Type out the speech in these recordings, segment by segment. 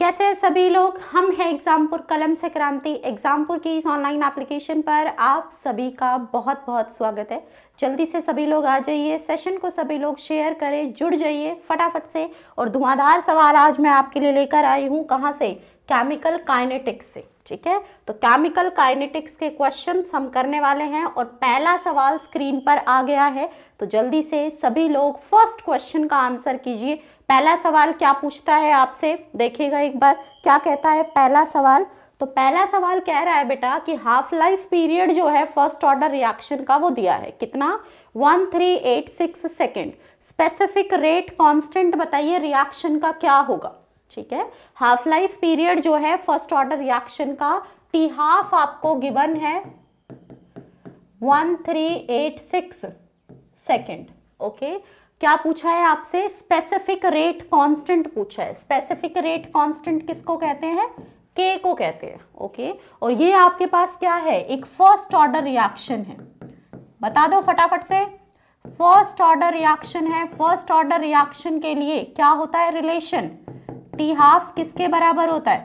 कैसे हैं सभी लोग हम हैं एग्जामपुर कलम से क्रांति एग्जामपुर की इस ऑनलाइन एप्लीकेशन पर आप सभी का बहुत बहुत स्वागत है जल्दी से सभी लोग आ जाइए सेशन को सभी लोग शेयर करें जुड़ जाइए फटाफट से और धुआंधार सवाल आज मैं आपके लिए लेकर आई हूँ कहाँ से केमिकल काइनेटिक्स से ठीक है तो केमिकल काइनेटिक्स के क्वेश्चन हम करने वाले हैं और पहला सवाल स्क्रीन पर आ गया है तो जल्दी से सभी लोग फर्स्ट क्वेश्चन का आंसर कीजिए पहला सवाल क्या पूछता है आपसे देखिएगा एक बार क्या कहता है पहला सवाल तो पहला सवाल कह रहा है बेटा कि हाफ लाइफ पीरियड जो है फर्स्ट ऑर्डर रिएक्शन का वो दिया है कितना 1386 सेकंड स्पेसिफिक रेट कांस्टेंट बताइए रिएक्शन का क्या होगा ठीक है हाफ लाइफ पीरियड जो है फर्स्ट ऑर्डर रिएक्शन का टी हाफ आपको गिवन है 1386 सेकंड ओके okay? क्या पूछा है आपसे स्पेसिफिक रेट कांस्टेंट पूछा है स्पेसिफिक रेट कांस्टेंट किसको कहते हैं के को कहते हैं ओके और ये आपके पास क्या है एक फर्स्ट ऑर्डर रिएक्शन है बता दो फटाफट से फर्स्ट ऑर्डर रिएक्शन है फर्स्ट ऑर्डर रिएक्शन के लिए क्या होता है रिलेशन टी हाफ किसके बराबर होता है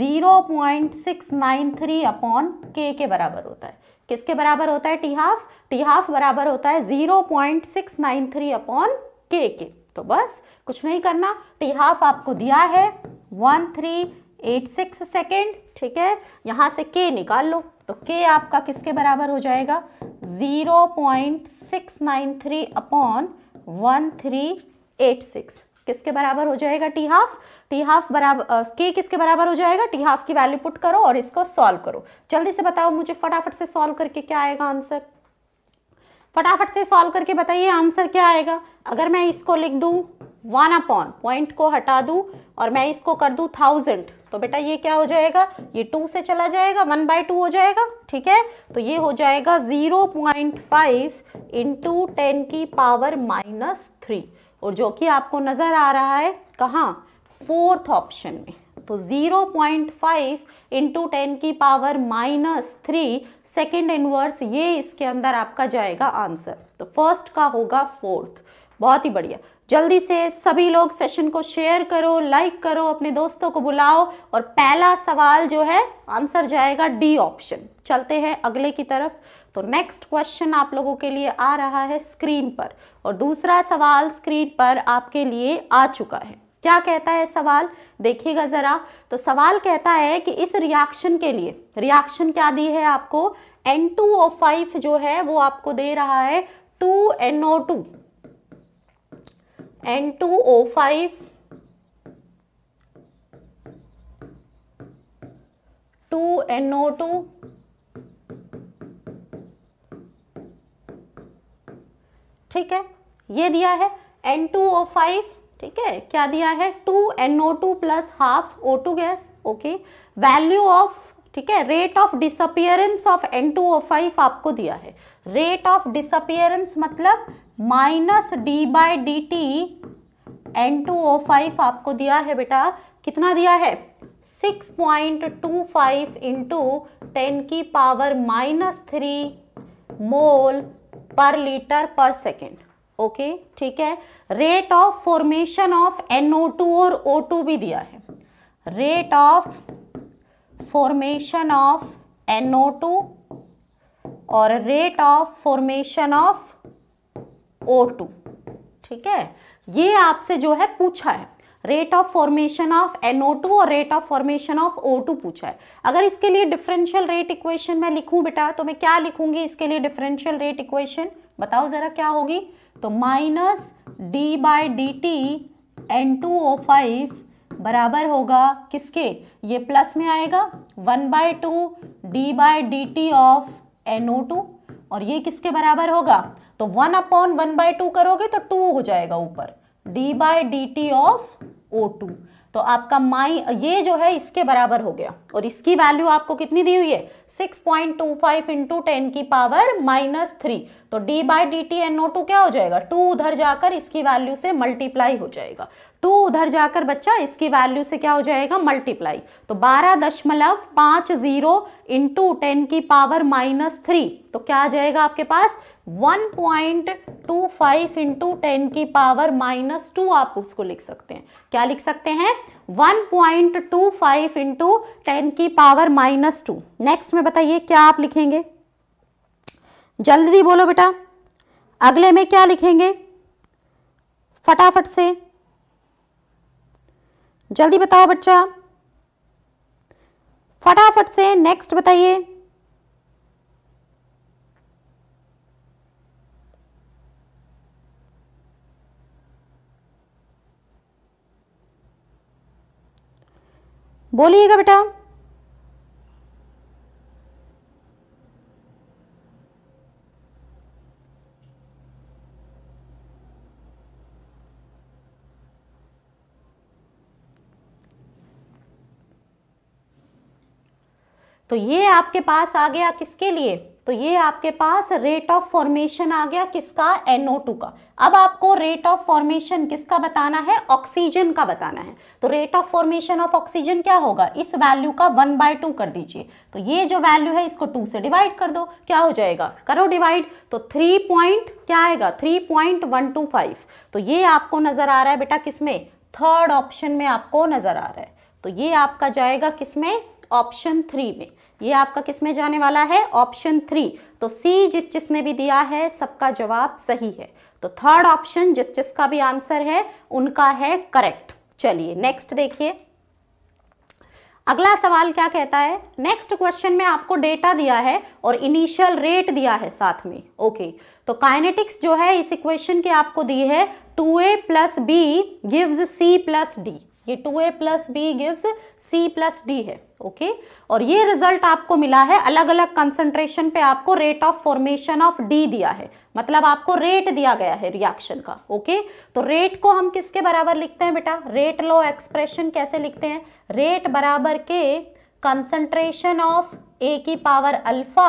0.693 अपॉन के के बराबर होता है किसके बराबर होता है टी हाफ टी हाफ बराबर होता है zero point six nine three upon K के तो बस कुछ नहीं करना टी हाफ आपको दिया है one three eight six second ठीक है यहाँ से के निकाल लो तो के आपका किसके बराबर हो जाएगा zero point six nine three upon one three eight six किसके बराबर हो जाएगा टी हाफ टी हाफ बराबर के किसके बराबर हो जाएगा टी हाफ की वैल्यू पुट करो और इसको सॉल्व करो जल्दी से बताओ मुझे फटाफट से सॉल्व करके क्या आएगा आंसर फटाफट से सॉल्व करके बताइए आंसर क्या आएगा अगर मैं इसको लिख दूँ वन अपॉन पॉइंट को हटा दूँ और मैं इसको कर दूँ थाउजेंड तो बेटा ये क्या हो जाएगा ये टू से चला जाएगा वन बाई टू हो जाएगा ठीक है तो ये हो जाएगा zero point five into ten की पावर माइनस थ्री और जो कि आपको नज़र आ रहा है कहाँ फोर्थ ऑप्शन में तो zero point five into ten की power minus three second inverse ये इसके अंदर आपका जाएगा आंसर तो फर्स्ट का होगा फोर्थ बहुत ही बढ़िया जल्दी से सभी लोग सेशन को शेयर करो लाइक करो अपने दोस्तों को बुलाओ और पहला सवाल जो है आंसर जाएगा डी ऑप्शन चलते हैं अगले की तरफ तो नेक्स्ट क्वेश्चन आप लोगों के लिए आ रहा है स्क्रीन पर और दूसरा सवाल स्क्रीन पर आपके लिए आ चुका है क्या कहता है सवाल देखिएगा ज़रा तो सवाल कहता है कि इस रिएक्शन के लिए रिएक्शन क्या दी है आपको N2O5 जो है वो आपको दे रहा है 2NO2 N2O5 2NO2 ठीक है ये दिया है N2O5 ठीक है क्या दिया है two N O two plus half O two gas okay value of ठीक है rate of disappearance of N two O five आपको दिया है रेट ऑफ डिसअपियरेंस मतलब minus D by D T N two O five आपको दिया है बेटा कितना दिया है 6.25 point two five into ten की पावर माइनस थ्री मोल पर लीटर पर सेकेंड ओके ठीक है rate of formation of NO2 और O2 भी दिया है rate of formation of NO2 और rate of formation of O2 ठीक है ये आपसे जो है पूछा है rate of formation of NO2 और rate of formation of O2 पूछा है अगर इसके लिए डिफरेंशियल रेट इक्वेशन मैं लिखूं बेटा तो मैं क्या लिखूंगी इसके लिए डिफरेंशियल रेट इक्वेशन बताओ जरा क्या होगी तो minus D by D T N two O five बराबर होगा किसके ये प्लस में आएगा one by two D by D T of N O two और ये किसके बराबर होगा तो one upon one by two करोगे तो टू हो जाएगा ऊपर D by D T of O two तो आपका माई ये जो है इसके बराबर हो गया और इसकी वैल्यू आपको कितनी दी हुई है six point two five into ten की पावर माइनस थ्री तो D by D T N O two क्या हो जाएगा टू उधर जाकर इसकी वैल्यू से मल्टीप्लाई हो जाएगा टू उधर जाकर बच्चा इसकी वैल्यू से क्या हो जाएगा मल्टीप्लाई तो बारह दशमलव पाँच जीरो इंटू टेन की पावर माइनस थ्री तो क्या आ जाएगा आपके पास one point two five into ten की पावर माइनस टू आप उसको लिख सकते हैं क्या लिख सकते हैं one point two five into ten की पावर माइनस टू नेक्स्ट में बताइए क्या आप लिखेंगे जल्दी बोलो बेटा अगले में क्या लिखेंगे फटाफट से जल्दी बताओ बच्चा फटाफट से नेक्स्ट बताइए बोलिएगा बेटा तो ये आपके पास आ गया किसके लिए तो ये आपके पास रेट ऑफ फॉर्मेशन आ गया किसका NO2 का अब आपको रेट ऑफ फॉर्मेशन किसका बताना है ऑक्सीजन का बताना है तो rate of formation of oxygen क्या होगा इस वैल्यू का वन बाय टू कर दीजिए तो ये जो वैल्यू है इसको टू से डिवाइड कर दो क्या हो जाएगा करो डिवाइड तो थ्री पॉइंट क्या आएगा three point one two five तो ये आपको नजर आ रहा है बेटा किसमें थर्ड ऑप्शन में आपको नजर आ रहा है तो ये आपका जाएगा किसमें ऑप्शन थ्री में ये आपका किस में जाने वाला है ऑप्शन थ्री तो सी जिस जिसने भी दिया है सबका जवाब सही है तो थर्ड ऑप्शन जिस जिसका भी आंसर है उनका है करेक्ट चलिए नेक्स्ट देखिए अगला सवाल क्या कहता है नेक्स्ट क्वेश्चन में आपको डेटा दिया है और इनिशियल रेट दिया है साथ में ओके okay. तो काइनेटिक्स जो है इस इक्वेशन के आपको दी है 2a A plus B gives C plus D ये two A plus B gives C plus D है ओके और ये रिजल्ट आपको मिला है अलग अलग कंसंट्रेशन पे आपको rate of formation of D दिया है मतलब आपको रेट दिया गया है रिएक्शन का ओके तो रेट को हम किसके बराबर लिखते हैं बेटा रेट लो एक्सप्रेशन कैसे लिखते हैं रेट बराबर के कंसंट्रेशन ऑफ ए की power alpha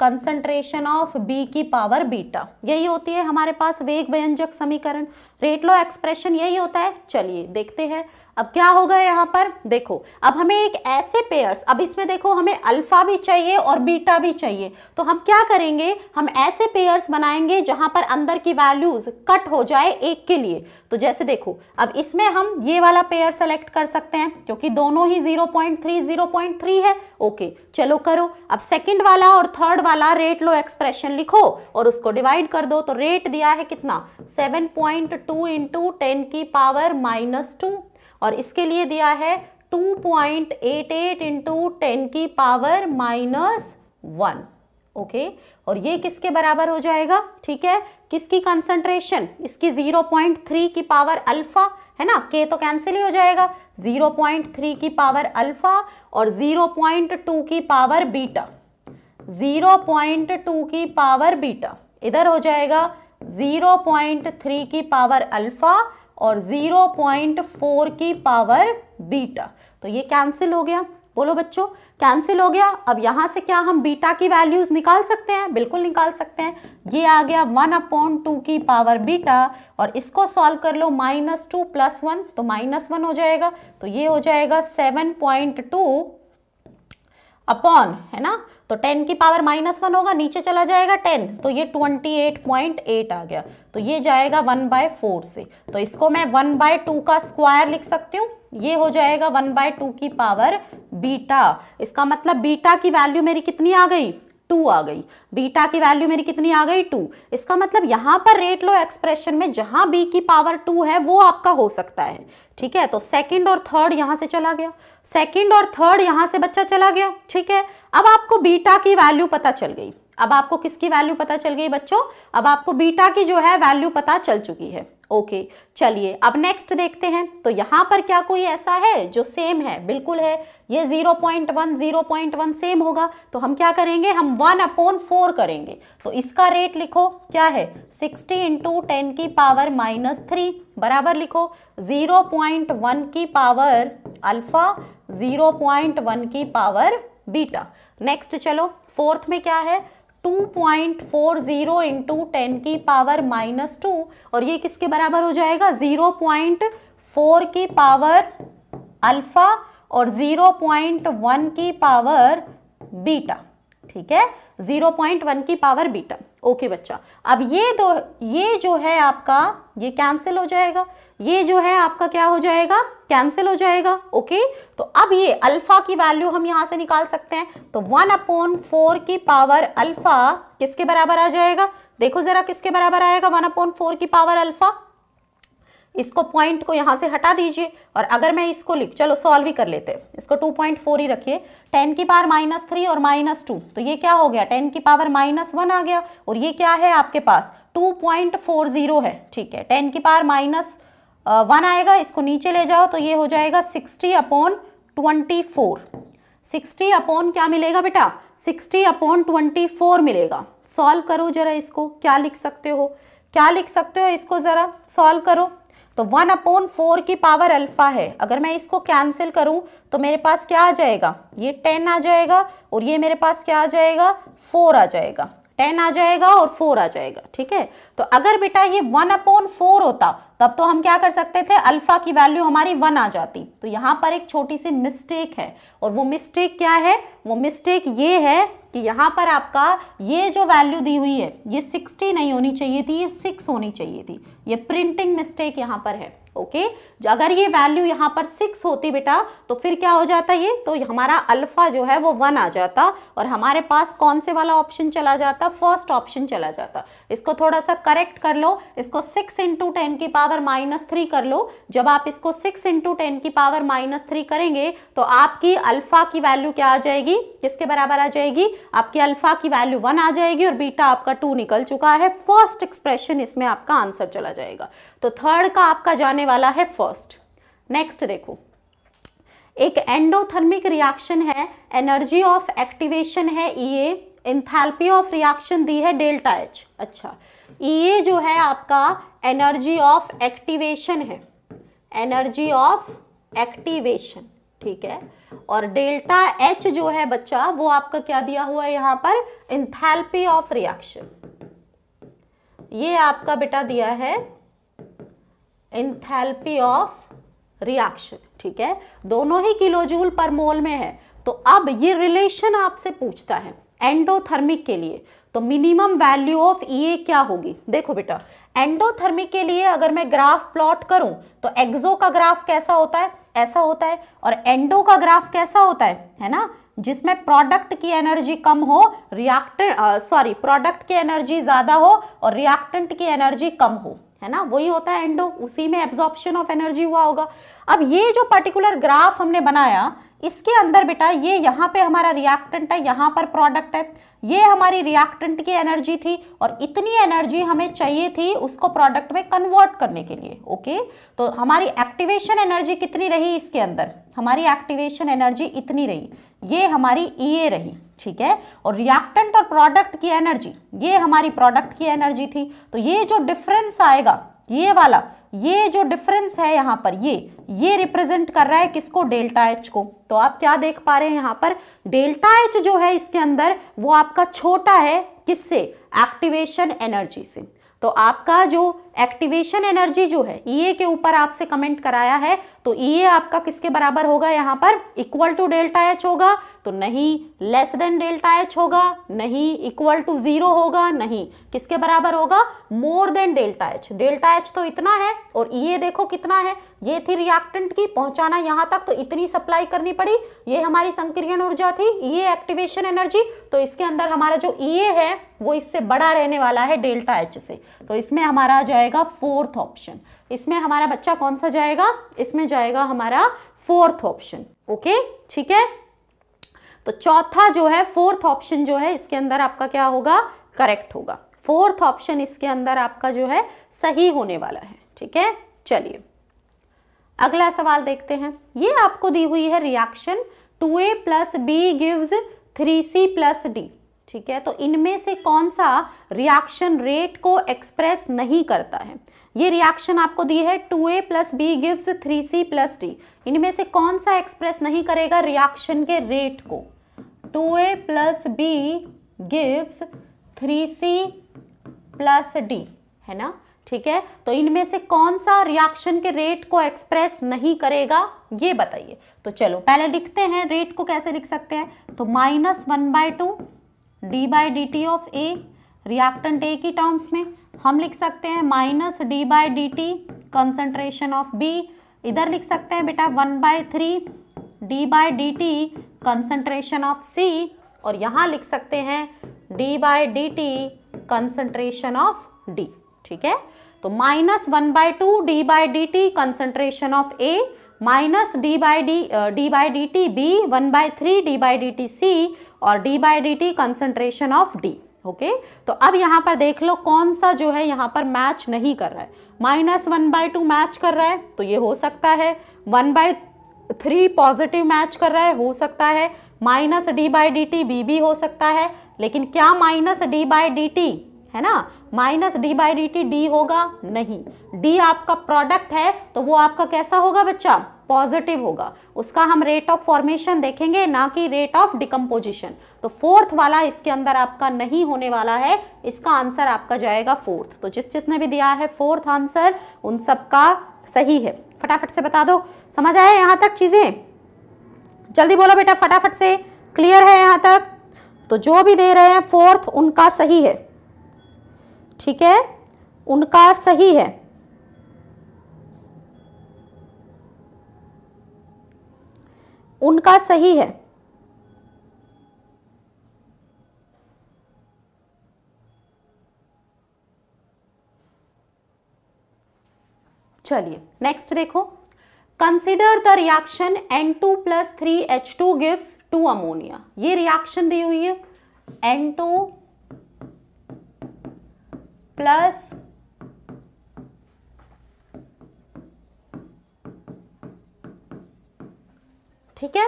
concentration of B की पावर बीटा यही होती है हमारे पास वेग व्यंजक समीकरण रेट लो एक्सप्रेशन यही होता है चलिए देखते हैं अब क्या होगा यहाँ पर देखो अब हमें एक ऐसे पेयर्स अब इसमें देखो हमें अल्फा भी चाहिए और बीटा भी चाहिए तो हम क्या करेंगे हम ऐसे पेयर्स बनाएंगे जहां पर अंदर की वैल्यूज कट हो जाए एक के लिए तो जैसे देखो अब इसमें हम ये वाला पेयर सेलेक्ट कर सकते हैं क्योंकि दोनों ही 0.3 0.3 है ओके चलो करो अब सेकेंड वाला और थर्ड वाला रेट लो एक्सप्रेशन लिखो और उसको डिवाइड कर दो तो रेट दिया है कितना seven point two into ten की पावर माइनस टू और इसके लिए दिया है 2.88 point eight eight into ten की पावर माइनस वन ओके और ये किसके बराबर हो जाएगा ठीक है किसकी कंसंट्रेशन इसकी 0.3 की पावर अल्फा है ना के तो कैंसिल ही हो जाएगा 0.3 की पावर अल्फा और 0.2 की पावर बीटा 0.2 की पावर बीटा इधर हो जाएगा 0.3 की पावर अल्फा और 0.4 की पावर बीटा तो ये कैंसिल हो गया बोलो बच्चों कैंसिल हो गया अब यहां से क्या हम बीटा की वैल्यूज निकाल सकते हैं बिल्कुल निकाल सकते हैं ये आ गया वन अपॉन टू की पावर बीटा और इसको सॉल्व कर लो माइनस टू प्लस वन तो माइनस वन हो जाएगा तो ये हो जाएगा सेवन पॉइंट टू अपॉन है ना तो 10 की पावर माइनस वन होगा नीचे चला जाएगा 10 तो ये 28.8 आ गया तो ये जाएगा 1 बाय फोर से तो इसको मैं 1 बाय टू का स्क्वायर लिख सकती हूँ ये हो जाएगा 1 बाय टू की पावर बीटा इसका मतलब बीटा की वैल्यू मेरी कितनी आ गई टू आ गई बीटा की वैल्यू मेरी कितनी आ गई टू इसका मतलब यहाँ पर रेट लो एक्सप्रेशन में जहां बी की पावर टू है वो आपका हो सकता है ठीक है तो सेकंड और थर्ड यहाँ से चला गया सेकंड और थर्ड यहाँ से बच्चा चला गया ठीक है अब आपको बीटा की वैल्यू पता चल गई अब आपको किसकी वैल्यू पता चल गई बच्चों अब आपको बीटा की जो है वैल्यू पता चल चुकी है ओके चलिए अब नेक्स्ट देखते हैं तो यहां पर क्या कोई ऐसा है जो सेम है बिल्कुल है ये 0.1 0.1 सेम होगा तो हम क्या करेंगे हम 1 अपॉन फोर करेंगे तो इसका रेट लिखो क्या है 60 इंटू टेन की पावर माइनस थ्री बराबर लिखो 0.1 की पावर अल्फा 0.1 की पावर बीटा नेक्स्ट चलो फोर्थ में क्या है 2.40 point four zero into ten की पावर माइनस टू और ये किसके बराबर हो जाएगा 0.4 की पावर अल्फा और 0.1 की पावर बीटा ठीक है 0.1 की पावर बीटा ओके बच्चा अब ये दो ये जो है आपका ये कैंसिल हो जाएगा ये जो है आपका क्या हो जाएगा कैंसिल हो जाएगा ओके तो अब ये अल्फा की वैल्यू हम यहां से निकाल सकते हैं तो वन अपॉन फोर की पावर अल्फा किसके बराबर आ जाएगा देखो जरा किसके बराबर आएगा वन अपॉन फोर की पावर अल्फा इसको पॉइंट को यहाँ से हटा दीजिए और अगर मैं इसको लिख चलो सॉल्व ही कर लेते हैं इसको 2.4 ही रखिए 10 की पावर माइनस थ्री और माइनस टू तो ये क्या हो गया 10 की पावर माइनस वन आ गया और ये क्या है आपके पास 2.40 है ठीक है 10 की पावर माइनस वन आएगा इसको नीचे ले जाओ तो ये हो जाएगा 60 अपॉन 24 60 अपॉन क्या मिलेगा बेटा 60 अपॉन 24 मिलेगा सॉल्व करो जरा इसको क्या लिख सकते हो क्या लिख सकते हो इसको ज़रा सॉल्व करो तो वन अपॉन फोर की पावर अल्फा है अगर मैं इसको कैंसिल करूं तो मेरे पास क्या आ जाएगा ये टेन आ जाएगा और ये मेरे पास क्या आ जाएगा फोर आ जाएगा टेन आ जाएगा और फोर आ जाएगा ठीक है तो अगर बेटा ये वन अपॉन फोर होता तब तो हम क्या कर सकते थे अल्फा की वैल्यू हमारी वन आ जाती तो यहां पर एक छोटी सी मिस्टेक है और वो मिस्टेक क्या है वो मिस्टेक ये है कि यहाँ पर आपका ये जो वैल्यू दी हुई है ये 60 नहीं होनी चाहिए थी ये 6 होनी चाहिए थी ये प्रिंटिंग मिस्टेक यहाँ पर है ओके जो अगर ये वैल्यू यहाँ पर 6 होती बेटा तो फिर क्या हो जाता ये तो हमारा अल्फ़ा जो है वो 1 आ जाता और हमारे पास कौन से वाला ऑप्शन चला जाता फर्स्ट ऑप्शन चला जाता इसको थोड़ा सा करेक्ट कर लो इसको सिक्स इंटू टेन की पावर माइनस थ्री कर लो जब आप इसको सिक्स इंटू टेन की पावर माइनस थ्री करेंगे तो आपकी अल्फ़ा की वैल्यू क्या आ जाएगी जाएगी किसके बराबर आ जाएगी आपके अल्फा की वैल्यू वन आ जाएगी और बीटा आपका टू निकल चुका है फर्स्ट एक्सप्रेशन इसमें आपका आंसर चला जाएगा तो थर्ड का आपका जाने वाला है फर्स्ट नेक्स्ट देखो एक एंडोथर्मिक रिएक्शन है एनर्जी ऑफ एक्टिवेशन है E e A enthalpy of reaction दी है डेल्टा एच अच्छा ई e ए जो है आपका एनर्जी ऑफ एक्टिवेशन है एनर्जी ऑफ एक्टिवेशन ठीक है और डेल्टा एच जो है बच्चा वो आपका क्या दिया हुआ है यहां पर इंथैल्पी ऑफ रिएक्शन ये आपका बेटा दिया है इंथैल्पी ऑफ रिएक्शन ठीक है दोनों ही किलोजूल पर मोल में है तो अब ये रिलेशन आपसे पूछता है एंडोथर्मिक के लिए तो मिनिमम वैल्यू ऑफ ई क्या होगी देखो बेटा एंडोथर्मिक के लिए अगर मैं ग्राफ प्लॉट करूं तो एक्सो का ग्राफ कैसा होता है ऐसा होता है और एंडो का ग्राफ कैसा होता है है ना जिसमें प्रोडक्ट की एनर्जी कम हो रिएक्ट सॉरी प्रोडक्ट की एनर्जी ज़्यादा हो और रिएक्टेंट की एनर्जी कम हो है ना वही होता है एंडो उसी में एब्जॉर्प्शन ऑफ एनर्जी हुआ होगा अब ये जो पर्टिकुलर ग्राफ हमने बनाया इसके अंदर बेटा ये यहाँ पे हमारा रिएक्टेंट है यहाँ पर प्रोडक्ट है ये हमारी रिएक्टेंट की एनर्जी थी और इतनी एनर्जी हमें चाहिए थी उसको प्रोडक्ट में कन्वर्ट करने के लिए ओके तो हमारी एक्टिवेशन एनर्जी कितनी रही इसके अंदर हमारी एक्टिवेशन एनर्जी इतनी रही ये हमारी ई e रही ठीक है और रिएक्टेंट और प्रोडक्ट की एनर्जी ये हमारी प्रोडक्ट की एनर्जी थी तो ये जो डिफरेंस आएगा ये वाला ये जो डिफरेंस है यहाँ पर ये ये रिप्रेजेंट कर रहा है किसको डेल्टा एच को तो आप क्या देख पा रहे हैं यहाँ पर डेल्टा एच जो है इसके अंदर वो आपका छोटा है किससे एक्टिवेशन एनर्जी से तो आपका जो एक्टिवेशन एनर्जी जो है ई e के ऊपर आपसे कमेंट कराया है तो ई e आपका किसके बराबर होगा यहाँ पर इक्वल टू डेल्टा एच होगा तो नहीं लेस देन डेल्टा एच होगा नहीं इक्वल टू जीरो होगा नहीं किसके बराबर होगा more than delta H delta H तो इतना है और ये e देखो कितना है ये थी रिएक्टेंट की पहुंचाना यहाँ तक तो इतनी सप्लाई करनी पड़ी ये हमारी संक्रियण ऊर्जा थी ये एक्टिवेशन एनर्जी तो इसके अंदर हमारा जो ई e है वो इससे बड़ा रहने वाला है डेल्टा एच से तो इसमें हमारा आ जाएगा फोर्थ ऑप्शन इसमें हमारा बच्चा कौन सा जाएगा इसमें जाएगा हमारा फोर्थ ऑप्शन ओके ठीक है तो चौथा जो है फोर्थ ऑप्शन जो है इसके अंदर आपका क्या होगा करेक्ट होगा फोर्थ ऑप्शन इसके अंदर आपका जो है सही होने वाला है ठीक है चलिए अगला सवाल देखते हैं ये आपको दी हुई है reaction two A plus B give three C plus D ठीक है तो इनमें से कौन सा रिएक्शन रेट को एक्सप्रेस नहीं करता है ये रिएक्शन आपको दी है two A plus B gives three C plus D इनमें से कौन सा एक्सप्रेस नहीं करेगा रिएक्शन के रेट को two A plus B gives three C plus D है ना ठीक है तो इनमें से कौन सा रिएक्शन के रेट को एक्सप्रेस नहीं करेगा ये बताइए तो चलो पहले लिखते हैं रेट को कैसे लिख सकते हैं तो minus one by two D by D T of A reactant A की टर्म्स में हम लिख सकते हैं minus D by D T concentration of B इधर लिख सकते हैं बेटा one by three D by D T concentration of C और यहाँ लिख सकते हैं D by D T concentration of D ठीक है तो minus one by two D by D T concentration of A minus D by D D by D T B one by three D by D T C और D by D T concentration of D okay तो अब यहाँ पर देख लो कौन सा जो है यहाँ पर मैच नहीं कर रहा है minus one by two match कर रहा है तो ये हो सकता है one by three positive match कर रहा है हो सकता है minus D by D T B भी हो सकता है लेकिन क्या minus D by D t है ना minus D by D t d होगा नहीं डी आपका प्रोडक्ट है तो वो आपका कैसा होगा बच्चा पॉजिटिव होगा उसका हम रेट ऑफ फॉर्मेशन देखेंगे ना कि रेट ऑफ डिकम्पोजिशन तो फोर्थ वाला इसके अंदर आपका नहीं होने वाला है इसका आंसर आपका जाएगा फोर्थ तो जिस जिसने भी दिया है फोर्थ आंसर उन सबका सही है फटाफट से बता दो समझ आया यहाँ तक चीज़ें जल्दी बोलो बेटा फटाफट से क्लियर है यहाँ तक तो जो भी दे रहे हैं फोर्थ उनका सही है ठीक है उनका सही है उनका सही है चलिए नेक्स्ट देखो consider the reaction N two plus three H two gives two ammonia ये रिएक्शन दी हुई है एन टू प्लस ठीक है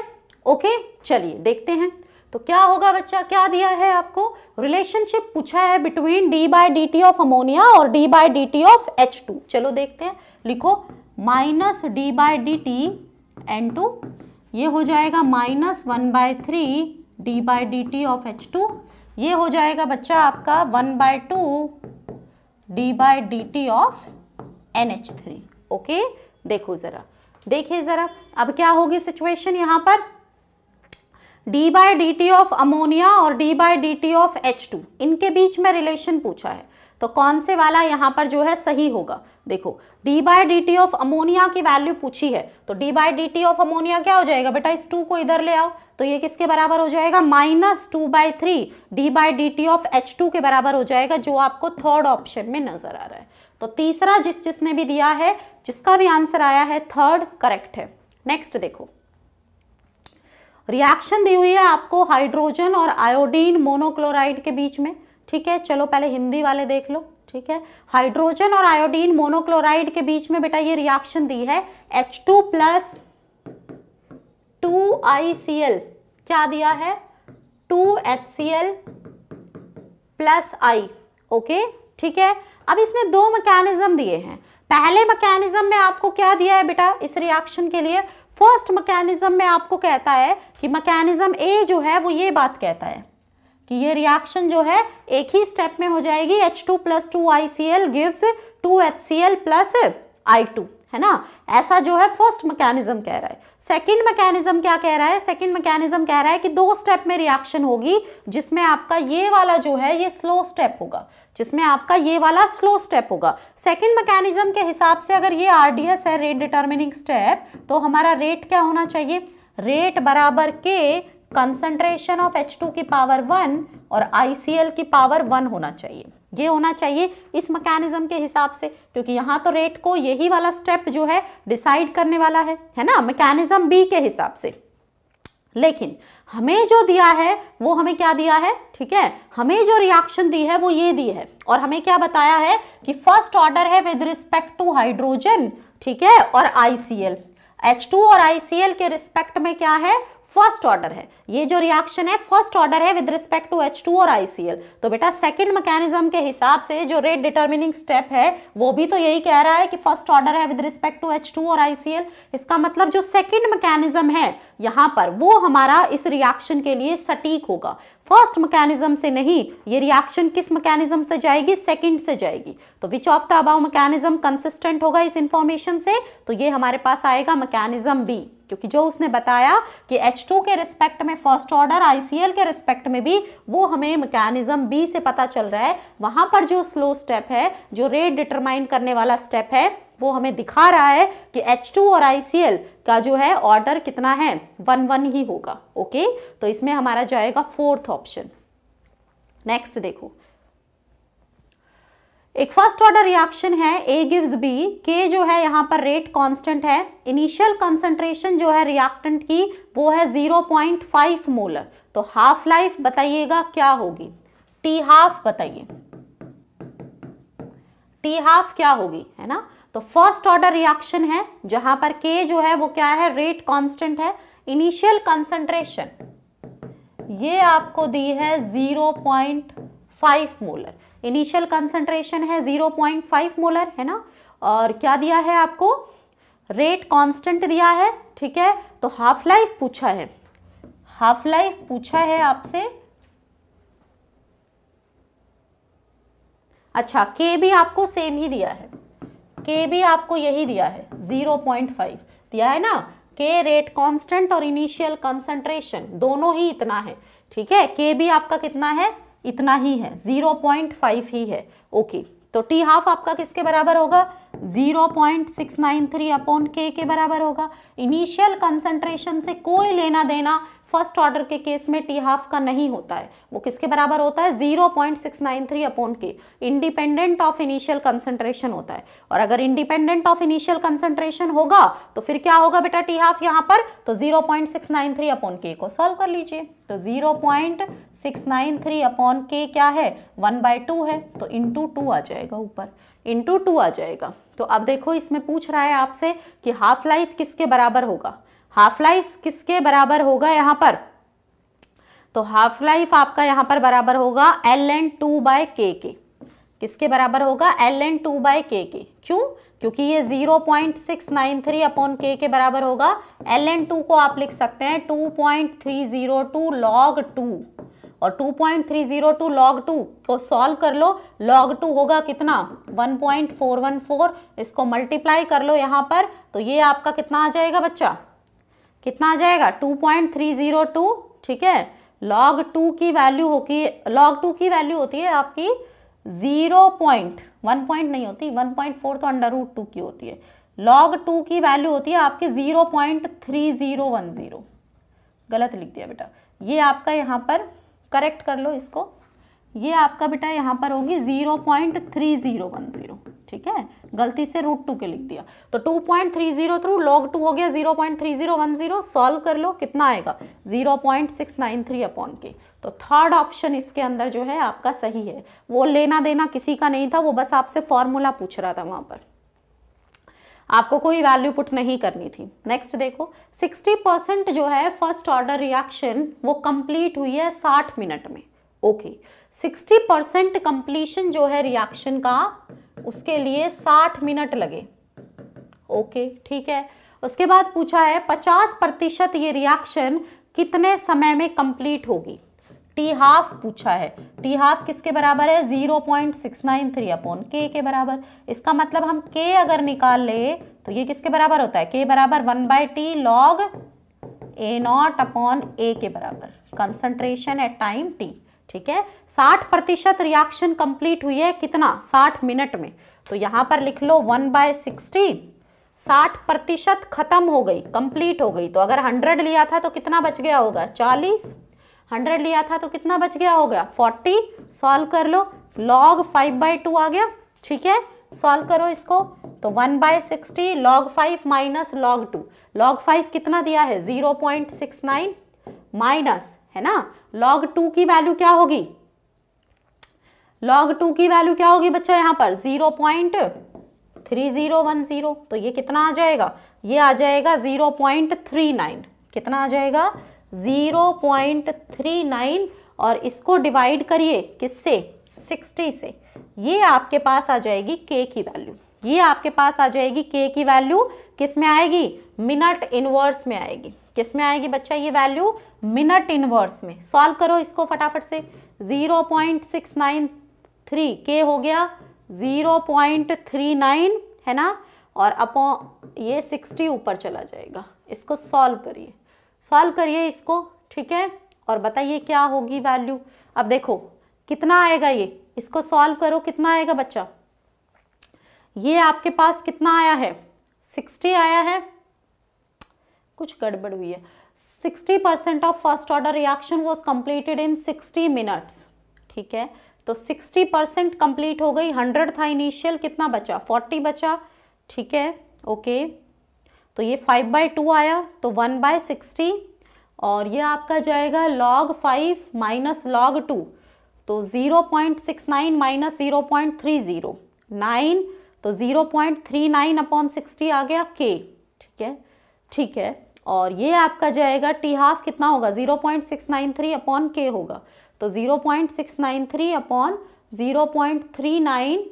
ओके चलिए देखते हैं तो क्या होगा बच्चा क्या दिया है आपको रिलेशनशिप पूछा है between d by D T of ammonia और d by D T of H two चलो देखते हैं लिखो minus d by D T N two ये हो जाएगा minus one by three d by D T of H two ये हो जाएगा बच्चा आपका one by two D by D T of N H three okay देखो ज़रा देखिए ज़रा अब क्या होगी सिचुएशन यहां पर d by D T of ammonia और d by D T of H two इनके बीच में रिलेशन पूछा है तो कौन से वाला यहाँ पर जो है सही होगा देखो d by D T of ammonia की वैल्यू पूछी है तो d by D T of ammonia क्या हो जाएगा बेटा इस टू को इधर ले आओ तो ये किसके बराबर हो जाएगा minus two by three d by D T of H two के बराबर हो जाएगा जो आपको थर्ड ऑप्शन में नजर आ रहा है तो तीसरा जिस जिसने भी दिया है जिसका भी आंसर आया है थर्ड करेक्ट है नेक्स्ट देखो रिएक्शन दी हुई है आपको हाइड्रोजन और आयोडीन मोनोक्लोराइड के बीच में ठीक है चलो पहले हिंदी वाले देख लो ठीक है हाइड्रोजन और आयोडीन मोनोक्लोराइड के बीच में बेटा ये रिएक्शन दी है H two plus two I C L क्या दिया है two H C L plus I okay ठीक है अब इसमें दो मैकेनिज्म दिए हैं पहले मैकेनिज्म में आपको क्या दिया है बेटा इस रिएक्शन के लिए फर्स्ट मैकेनिज्म में आपको कहता है कि मैकेनिज्म ए जो है वो ये बात कहता है कि ये रिएक्शन जो है एक ही स्टेप में हो जाएगी H2 two plus two I C L gives two H C L plus I two है ना ऐसा जो है फर्स्ट मैकेनिज्म कह रहा है सेकंड मैकेनिज्म क्या कह रहा है सेकंड मैकेनिज्म कह रहा है कि दो स्टेप में रिएक्शन होगी जिसमें आपका ये वाला जो है ये स्लो स्टेप होगा जिसमें आपका ये वाला स्लो स्टेप होगा सेकंड मैकेनिज्म के हिसाब से अगर ये आरडीएस है रेट डिटर्मिनिंग स्टेप तो हमारा रेट क्या होना चाहिए रेट बराबर के कंसंट्रेशन ऑफ एच की पावर वन और आई की पावर वन होना चाहिए ये होना चाहिए इस मैकेनिज्म के हिसाब से क्योंकि यहाँ तो रेट को यही वाला स्टेप जो है डिसाइड करने वाला है है ना मैकेनिज्म बी के हिसाब से लेकिन हमें जो दिया है वो हमें क्या दिया है ठीक है हमें जो रिएक्शन दी है वो ये दी है और हमें क्या बताया है कि फर्स्ट ऑर्डर है विद रिस्पेक्ट टू हाइड्रोजन ठीक है और आईसीएल H2 और ICL के रिस्पेक्ट में क्या है फर्स्ट ऑर्डर है ये जो रिएक्शन है फर्स्ट ऑर्डर है with respect to H two और आईसीएल तो बेटा सेकंड मैकेनिज्म के हिसाब से जो रेट डिटरमिनिंग स्टेप है वो भी तो यही कह रहा है कि फर्स्ट ऑर्डर है with respect to H two और आईसीएल इसका मतलब जो सेकंड मैकेनिज्म है यहां पर वो हमारा इस रिएक्शन के लिए सटीक होगा फर्स्ट मैकेनिज्म से नहीं ये रिएक्शन किस मैकेनिज्म से जाएगी सेकंड से जाएगी तो which of the above mechanism consistent होगा इस इंफॉर्मेशन से तो ये हमारे पास आएगा मैकेनिज्म बी क्योंकि जो उसने बताया कि H2 के रिस्पेक्ट में फर्स्ट ऑर्डर ICL के रिस्पेक्ट में भी वो हमें मैकेनिज्म बी से पता चल रहा है वहां पर जो स्लो स्टेप है जो रेट डिटरमाइन करने वाला स्टेप है वो हमें दिखा रहा है कि H2 और ICL का जो है ऑर्डर कितना है वन वन ही होगा ओके तो इसमें हमारा जाएगा फोर्थ ऑप्शन नेक्स्ट देखो एक फर्स्ट ऑर्डर रिएक्शन है ए गिव्स बी के जो है यहाँ पर रेट कांस्टेंट है इनिशियल कंसंट्रेशन जो है रिएक्टेंट की वो है 0.5 मोलर तो हाफ लाइफ बताइएगा क्या होगी टी हाफ बताइए टी हाफ क्या होगी है ना तो फर्स्ट ऑर्डर रिएक्शन है जहां पर के जो है वो क्या है रेट कांस्टेंट है इनिशियल कंसंट्रेशन ये आपको दी है 0.5 मोलर इनिशियल कंसंट्रेशन है 0.5 मोलर है ना और क्या दिया है आपको रेट कांस्टेंट दिया है ठीक है तो हाफ लाइफ पूछा है हाफ लाइफ पूछा है आपसे अच्छा के भी आपको सेम ही दिया है के भी आपको यही दिया है 0.5 दिया है ना के रेट कांस्टेंट और इनिशियल कंसंट्रेशन दोनों ही इतना है ठीक है के भी आपका कितना है इतना ही है 0.5 ही है ओके तो टी हाफ आपका किसके बराबर होगा 0.693 अपॉन के के बराबर होगा इनिशियल कंसंट्रेशन से कोई लेना देना फर्स्ट ऑर्डर के केस में टी हाफ का नहीं होता है वो किसके बराबर होता है 0.693 point six nine three upon k independent of initial concentration होता है और अगर इंडिपेंडेंट ऑफ इनिशियल कंसेंट्रेशन होगा तो फिर क्या होगा बेटा टी हाफ यहाँ पर तो 0.693 point six nine three upon k को सॉल्व कर लीजिए तो 0.693 point six nine three upon k क्या है वन बाय टू है तो इंटू टू आ जाएगा ऊपर इंटू टू आ जाएगा तो अब देखो इसमें पूछ रहा है आपसे कि हाफ लाइफ किसके बराबर होगा हाफ लाइफ किसके बराबर होगा यहाँ पर तो हाफ लाइफ आपका यहाँ पर बराबर होगा एल एन टू बाय के के किसके बराबर होगा एल एन टू बाय के के क्यों क्योंकि ये 0.693 अपॉन के के बराबर होगा एल एन टू को आप लिख सकते हैं 2.302 लॉग टू और 2.302 लॉग टू को सॉल्व कर लो लॉग टू होगा कितना 1.414 इसको मल्टीप्लाई कर लो यहाँ पर तो ये आपका कितना आ जाएगा बच्चा कितना आ जाएगा two point three zero two ठीक है लॉग टू की वैल्यू होगी लॉग टू की वैल्यू होती है आपकी जीरो पॉइंट वन पॉइंट नहीं होती वन पॉइंट फोर तो अंडर रूट टू की होती है लॉग टू की वैल्यू होती है आपकी zero point three zero one zero गलत लिख दिया बेटा ये आपका यहाँ पर करेक्ट कर लो इसको ये आपका बेटा यहाँ पर होगी zero point three zero one zero ठीक है गलती से रूट टू के लिख दिया तो two point three zero through log two हो गया zero point three zero one zero solve कर लो कितना आएगा zero point six nine three upon k तो थर्ड ऑप्शन इसके अंदर जो है आपका सही है वो लेना देना किसी का नहीं था वो बस आपसे फॉर्मूला पूछ रहा था वहाँ पर आपको कोई वैल्यू पुट नहीं करनी थी नेक्स्ट देखो 60 परसेंट जो है फर्स्ट ऑर्डर रिएक्शन वो कंप्लीट हुई है 60 मिनट में ओके okay. 60 परसेंट कंप्लीशन जो है रिएक्शन का उसके लिए 60 मिनट लगे ओके ठीक है उसके बाद पूछा है 50 प्रतिशत ये रिएक्शन कितने समय में कंप्लीट होगी टी हाफ पूछा है टी हाफ किसके बराबर है 0.693 अपॉन के के बराबर इसका मतलब हम के अगर निकाल ले तो ये किसके बराबर होता है के बराबर one by t log a naught upon a के बराबर कंसंट्रेशन एट टाइम टी ठीक है 60 प्रतिशत रिएक्शन कंप्लीट हुई है कितना 60 मिनट में तो यहां पर लिख लो वन बाय सिक्सटी साठ प्रतिशत खत्म हो गई कंप्लीट हो गई तो अगर हंड्रेड लिया था तो कितना बच गया होगा चालीस हंड्रेड लिया था तो कितना बच गया होगा फोर्टी सॉल्व कर लो लॉग फाइव बाई टू आ गया ठीक है सॉल्व करो इसको तो one by sixty log five minus log two log five कितना दिया है zero point six nine minus है ना log टू की वैल्यू क्या होगी log टू की वैल्यू क्या होगी बच्चा यहां पर zero point three zero one zero तो ये कितना आ जाएगा ये आ जाएगा जीरो पॉइंट थ्री नाइन कितना आ जाएगा जीरो पॉइंट थ्री नाइन और इसको डिवाइड करिए किससे सिक्सटी से ये आपके पास आ जाएगी के की वैल्यू ये आपके पास आ जाएगी के की वैल्यू किस में आएगी मिनट इनवर्स में आएगी किस में आएगी बच्चा ये वैल्यू मिनट इनवर्स में सॉल्व करो इसको फटाफट से zero point six nine three के हो गया जीरो पॉइंट थ्री नाइन है ना और अपो ये सिक्सटी ऊपर चला जाएगा इसको सॉल्व करिए सॉल्व करिए इसको ठीक है और बताइए क्या होगी वैल्यू अब देखो कितना आएगा ये इसको सॉल्व करो कितना आएगा बच्चा ये आपके पास कितना आया है सिक्सटी आया है कुछ गड़बड़ हुई है 60 percent of first order reaction was completed in 60 minutes ठीक है तो 60 परसेंट कम्प्लीट हो गई 100 था इनिशियल कितना बचा 40 बचा ठीक है ओके तो ये 5 बाई टू आया तो 1 बाय सिक्सटी और ये आपका जाएगा log 5 माइनस log 2 तो 0.69 minus zero point three zero nine तो 0.39 अपॉन सिक्सटी आ गया k ठीक है ठीक है और ये आपका जाएगा टी हाफ कितना होगा zero point six nine three upon k होगा तो zero point six nine three upon zero point three nine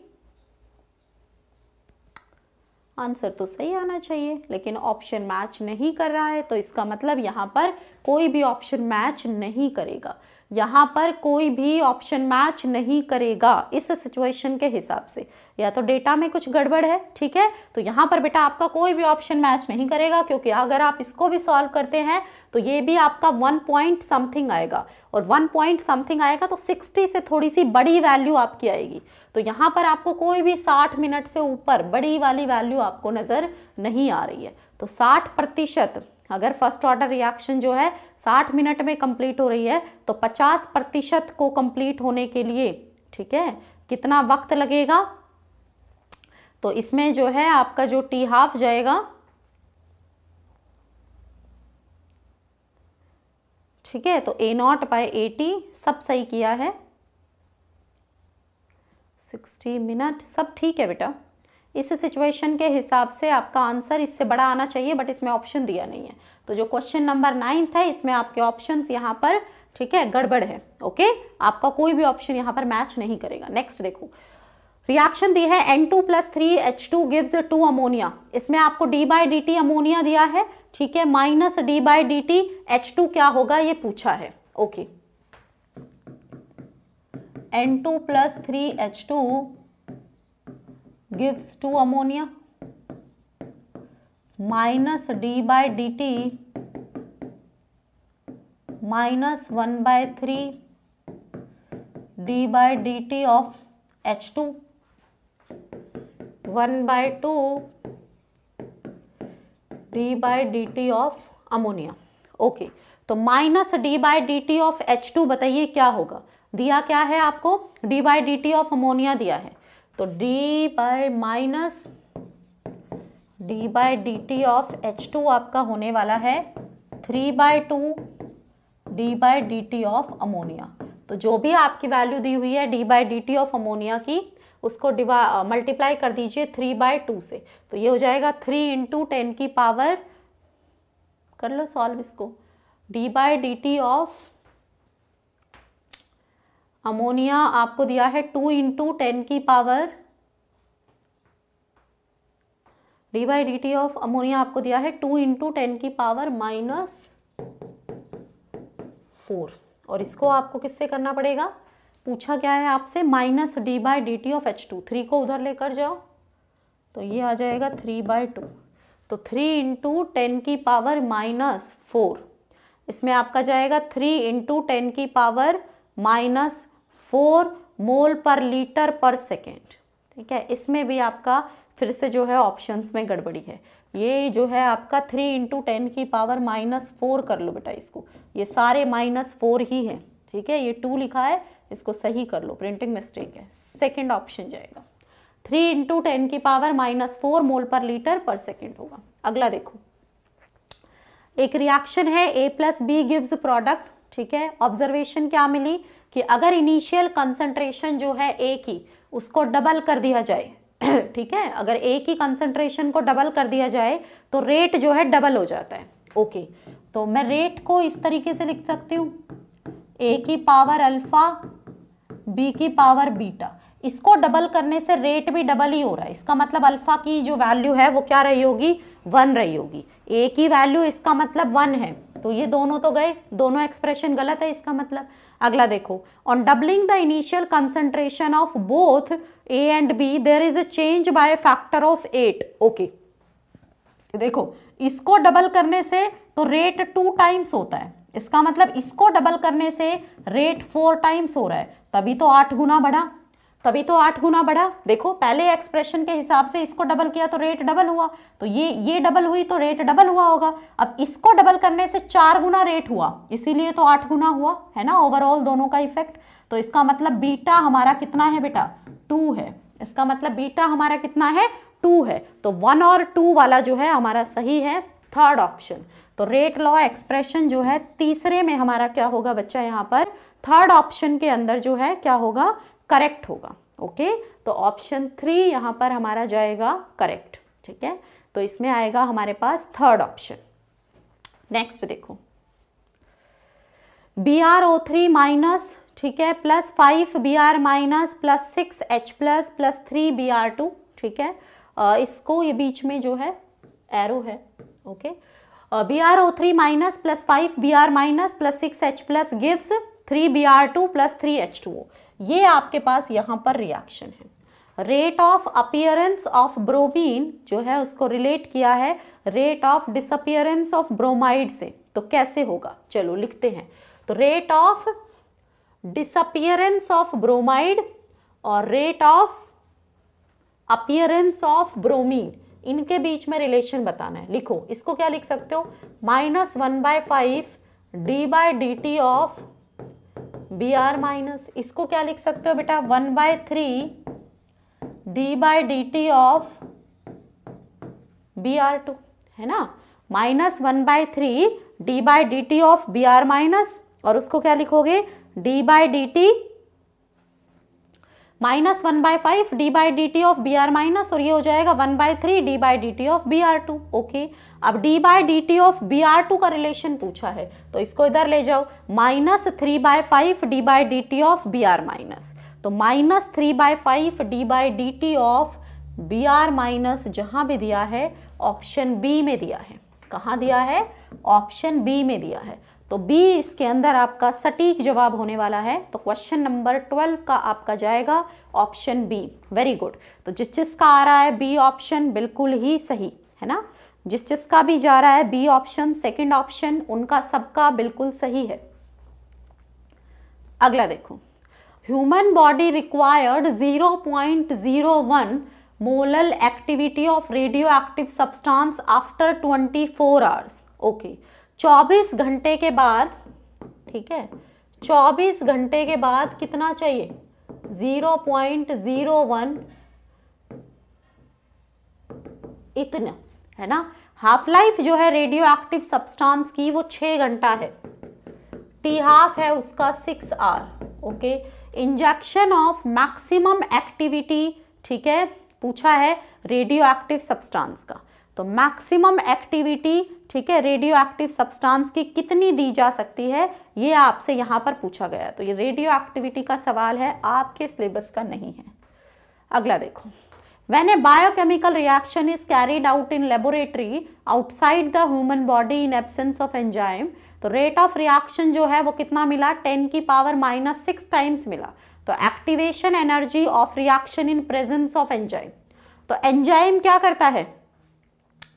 answer तो सही आना चाहिए लेकिन ऑप्शन मैच नहीं कर रहा है तो इसका मतलब यहाँ पर कोई भी ऑप्शन मैच नहीं करेगा यहाँ पर कोई भी ऑप्शन मैच नहीं करेगा इस सिचुएशन के हिसाब से या तो डेटा में कुछ गड़बड़ है ठीक है तो यहाँ पर बेटा आपका कोई भी ऑप्शन मैच नहीं करेगा क्योंकि अगर आप इसको भी सॉल्व करते हैं तो ये भी आपका वन पॉइंट समथिंग आएगा और वन पॉइंट समथिंग आएगा तो सिक्सटी से थोड़ी सी बड़ी वैल्यू आपकी आएगी तो यहाँ पर आपको कोई भी साठ मिनट से ऊपर बड़ी वाली वैल्यू आपको नज़र नहीं आ रही है तो साठ प्रतिशत अगर फर्स्ट ऑर्डर रिएक्शन जो है 60 मिनट में कंप्लीट हो रही है तो 50 प्रतिशत को कंप्लीट होने के लिए ठीक है कितना वक्त लगेगा तो इसमें जो है आपका जो टी हाफ जाएगा ठीक है तो a naught by a t सब सही किया है सिक्सटी मिनट सब ठीक है बेटा इस सिचुएशन के हिसाब से आपका आंसर इससे बड़ा आना चाहिए बट इसमें ऑप्शन दिया नहीं है तो जो क्वेश्चन नंबर नाइन्थ है इसमें आपके ऑप्शन यहाँ पर ठीक है गड़बड़ है ओके आपका कोई भी ऑप्शन यहाँ पर मैच नहीं करेगा नेक्स्ट देखो रिएक्शन दी है N two plus three H two gives two ammonia इसमें आपको d by D t ammonia दिया है ठीक है minus D by D t H two क्या होगा ये पूछा है okay N two plus three H two gives 2 ammonia minus d by dt minus 1 by 3 d by dt of H2 1 by 2 d by dt of ammonia okay okay. तो minus D by D T of H two बताइए क्या होगा दिया क्या है आपको d by D T of ammonia दिया है तो d by minus d by D T of H two आपका होने वाला है three by two D by D T of ammonia तो जो भी आपकी वैल्यू दी हुई है d by D T of ammonia की उसको डिवा मल्टीप्लाई कर दीजिए थ्री बाय टू से तो ये हो जाएगा थ्री इंटू टेन की पावर कर लो सॉल्व इसको d by D T of ammonia आपको दिया है टू इंटू टेन की power d by D T of ammonia आपको दिया है टू इंटू टेन की पावर माइनस फोर और इसको आपको किससे करना पड़ेगा पूछा क्या है आपसे minus D by D T of H two three को उधर लेकर जाओ तो ये आ जाएगा थ्री बाई टू तो थ्री इंटू टेन की पावर माइनस फोर इसमें आपका जाएगा थ्री इंटू टेन की पावर माइनस फोर मोल पर लीटर पर सेकेंड ठीक है इसमें भी आपका फिर से जो है ऑप्शंस में गड़बड़ी है ये जो है आपका थ्री इंटू टेन की पावर माइनस फोर कर लो बेटा इसको ये सारे माइनस फोर ही है ठीक है ये टू लिखा है इसको सही कर लो प्रिंटिंग मिस्टेक है सेकेंड ऑप्शन जाएगा थ्री इंटू टेन की पावर माइनस फोर मोल पर लीटर पर सेकेंड होगा अगला देखो एक रिएक्शन है A plus B gives product ठीक है ऑब्जर्वेशन क्या मिली कि अगर इनिशियल कंसंट्रेशन जो है ए की उसको डबल कर दिया जाए ठीक है अगर ए की कंसंट्रेशन को डबल कर दिया जाए तो रेट जो है डबल हो जाता है ओके तो मैं रेट को इस तरीके से लिख सकती हूँ ए की पावर अल्फा बी की पावर बीटा इसको डबल करने से रेट भी डबल ही हो रहा है इसका मतलब अल्फा की जो वैल्यू है वो क्या रही होगी वन रही होगी ए की वैल्यू इसका मतलब वन है तो ये दोनों तो गए दोनों एक्सप्रेशन गलत है इसका मतलब अगला देखो on doubling the initial concentration of both A and B there is a change by factor of eight okay देखो इसको डबल करने से तो रेट टू टाइम्स होता है इसका मतलब इसको डबल करने से रेट फोर टाइम्स हो रहा है तभी तो आठ गुना बढ़ा तभी तो आठ गुना बढ़ा देखो पहले एक्सप्रेशन के हिसाब से इसको डबल किया तो रेट डबल हुआ तो ये ये डबल हुई तो रेट डबल हुआ होगा अब इसको डबल करने से चार गुना रेट हुआ इसीलिए तो आठ गुना हुआ है ना ओवरऑल दोनों का इफेक्ट तो इसका मतलब बीटा हमारा कितना है बेटा टू है इसका मतलब बीटा हमारा कितना है टू है तो वन और टू वाला जो है हमारा सही है थर्ड ऑप्शन तो रेट लॉ एक्सप्रेशन जो है तीसरे में हमारा क्या होगा बच्चा यहाँ पर थर्ड ऑप्शन के अंदर जो है क्या होगा करेक्ट होगा ओके तो ऑप्शन थ्री यहाँ पर हमारा जाएगा करेक्ट ठीक है तो इसमें आएगा हमारे पास थर्ड ऑप्शन नेक्स्ट देखो B R O three minus ठीक है plus five B R minus plus six H plus plus three B R two ठीक है आ, इसको ये बीच में जो है एरो है okay B R O three minus plus five B R minus plus six H plus gives three B R two plus three H two O ये आपके पास यहाँ पर रिएक्शन है rate of appearance of bromine जो है उसको relate किया है rate of disappearance of bromide से तो कैसे होगा चलो लिखते हैं तो rate of disappearance of bromide और rate of appearance of bromine इनके बीच में रिलेशन बताना है लिखो इसको क्या लिख सकते हो minus one by five d by D T of B R minus इसको क्या लिख सकते हो बेटा one by three d by D T of B R two है ना minus one by three d by D T of B R minus और उसको क्या लिखोगे d by D t minus one by five d by D T of B R minus और ये हो जाएगा one by three D by D T of B R two okay अब d by D T of B R two का relation पूछा है तो इसको इधर ले जाओ minus three by five d by D T of B R minus तो minus three by five d by D T of B R minus जहां भी दिया है ऑप्शन बी में दिया है कहाँ दिया है ऑप्शन बी में दिया है तो बी इसके अंदर आपका सटीक जवाब होने वाला है तो क्वेश्चन नंबर ट्वेल्व का आपका जाएगा ऑप्शन बी वेरी गुड तो जिस जिसका आ रहा है बी ऑप्शन बिल्कुल ही सही है ना जिस जिसका भी जा रहा है बी ऑप्शन सेकंड ऑप्शन उनका सबका बिल्कुल सही है अगला देखो human body required 0.01 molal activity of radio active substance after 24 hours okay 24 घंटे के बाद ठीक है 24 घंटे के बाद कितना चाहिए 0.01 इतना है ना हाफ लाइफ जो है रेडियो एक्टिव सब्सटांस की वो छः घंटा है टी हाफ है उसका six R okay injection of maximum activity ठीक है पूछा है रेडियो एक्टिव सब्सटांस का तो मैक्सिमम एक्टिविटी ठीक है रेडियो एक्टिव सब्सटांस की कितनी दी जा सकती है ये आपसे यहाँ पर पूछा गया तो ये रेडियो एक्टिविटी का सवाल है आपके सिलेबस का नहीं है अगला देखो When a biochemical reaction is carried out in laboratory outside the human body in absence of enzyme, तो rate of reaction जो है वो कितना मिला 10 की पावर माइनस सिक्स टाइम्स मिला तो activation energy of reaction in presence of enzyme तो एंजाइम क्या करता है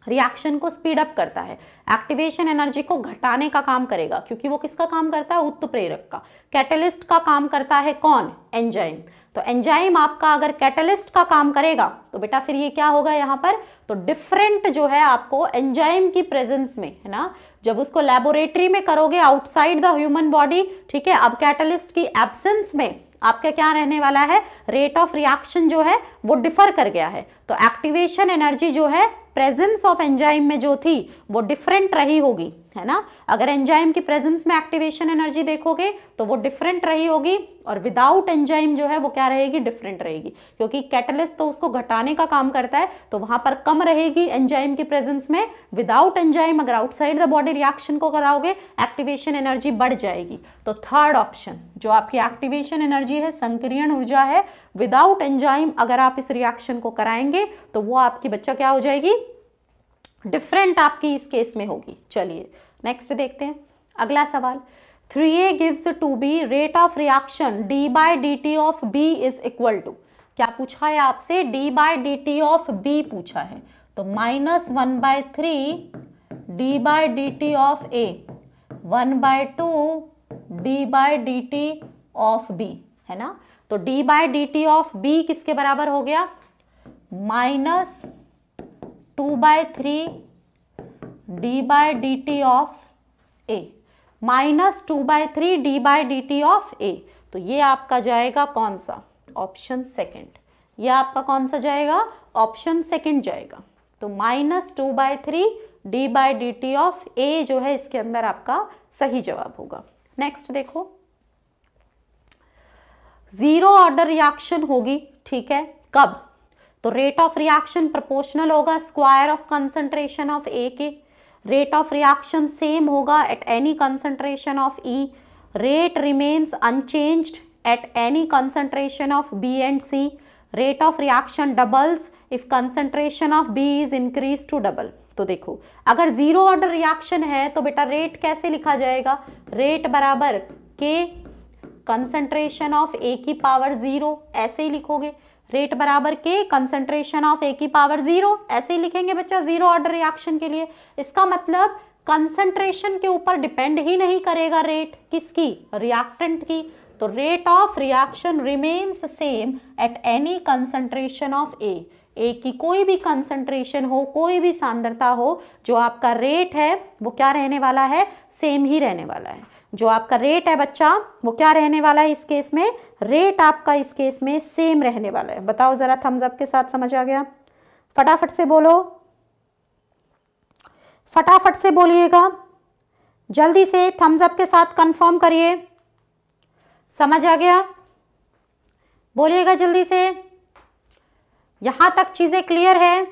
रिएक्शन को स्पीड अप करता है एक्टिवेशन एनर्जी को घटाने का काम करेगा क्योंकि वो किसका काम करता है उत्प्रेरक का कैटलिस्ट का काम करता है कौन एंजाइम तो एंजाइम आपका अगर कैटलिस्ट का काम करेगा तो बेटा फिर ये क्या होगा यहाँ पर तो डिफरेंट जो है आपको एंजाइम की प्रेजेंस में है ना जब उसको लेबोरेटरी में करोगे आउटसाइड द ह्यूमन बॉडी ठीक है अब कैटलिस्ट की एबसेंस में आपका क्या रहने वाला है रेट ऑफ रिएक्शन जो है वो डिफर कर गया है तो एक्टिवेशन एनर्जी जो है प्रेजेंस ऑफ एंजाइम में जो थी वो डिफरेंट रही होगी है ना अगर एंजाइम के प्रेजेंस में एक्टिवेशन एनर्जी देखोगे तो वो डिफरेंट रही होगी और विदाउट एंजाइम जो है वो क्या रहेगी डिफरेंट रहेगी क्योंकि कैटलिस्ट तो उसको घटाने का काम करता है तो वहां पर कम रहेगी एंजाइम के प्रेजेंस में विदाउट एंजाइम अगर आउटसाइड द बॉडी रिएक्शन को कराओगे एक्टिवेशन एनर्जी बढ़ जाएगी तो थर्ड ऑप्शन जो आपकी एक्टिवेशन एनर्जी है संक्रियण ऊर्जा है विदाउट एंजाइम अगर आप इस रिएक्शन को कराएंगे तो वो आपकी बच्चा क्या हो जाएगी डिफरेंट आपकी इस केस में होगी चलिए नेक्स्ट देखते हैं अगला सवाल three A gives two B rate of reaction d by D T of B is equal to क्या पूछा है आपसे d by D T of B पूछा है तो minus one by three d by D T of A one by two D by D T of B है ना तो d by D T of B किसके बराबर हो गया minus two by three d by D T of A minus two by three d by D T of A तो ये आपका जाएगा कौन सा ऑप्शन सेकेंड ये आपका कौन सा जाएगा ऑप्शन सेकेंड जाएगा तो minus two by three d by D T of A जो है इसके अंदर आपका सही जवाब होगा नेक्स्ट देखो जीरो ऑर्डर रिएक्शन होगी ठीक है कब तो रेट ऑफ रिएक्शन प्रोपोर्शनल होगा square of concentration of A के रेट ऑफ रिएक्शन सेम होगा at any concentration of E rate remains unchanged at any concentration of B and C rate of reaction doubles if concentration of B is increase to double तो देखो अगर zero order reaction है तो बेटा rate कैसे लिखा जाएगा rate बराबर के कंसंट्रेशन ऑफ ए की पावर जीरो ऐसे ही लिखोगे रेट बराबर के कंसेंट्रेशन ऑफ ए की पावर जीरो ऐसे ही लिखेंगे बच्चा जीरो ऑर्डर रिएक्शन के लिए इसका मतलब कंसंट्रेशन के ऊपर डिपेंड ही नहीं करेगा रेट किसकी रिएक्टेंट की तो rate of reaction remains same at any concentration of A A की कोई भी कंसंट्रेशन हो कोई भी सांद्रता हो जो आपका रेट है वो क्या रहने वाला है सेम ही रहने वाला है जो आपका रेट है बच्चा वो क्या रहने वाला है इस केस में रेट आपका इस केस में सेम रहने वाला है बताओ ज़रा थम्सअप के साथ समझ आ गया फटाफट से बोलो फटाफट से बोलिएगा जल्दी से थम्सअप के साथ कंफर्म करिए समझ आ गया बोलिएगा जल्दी से यहां तक चीज़ें क्लियर है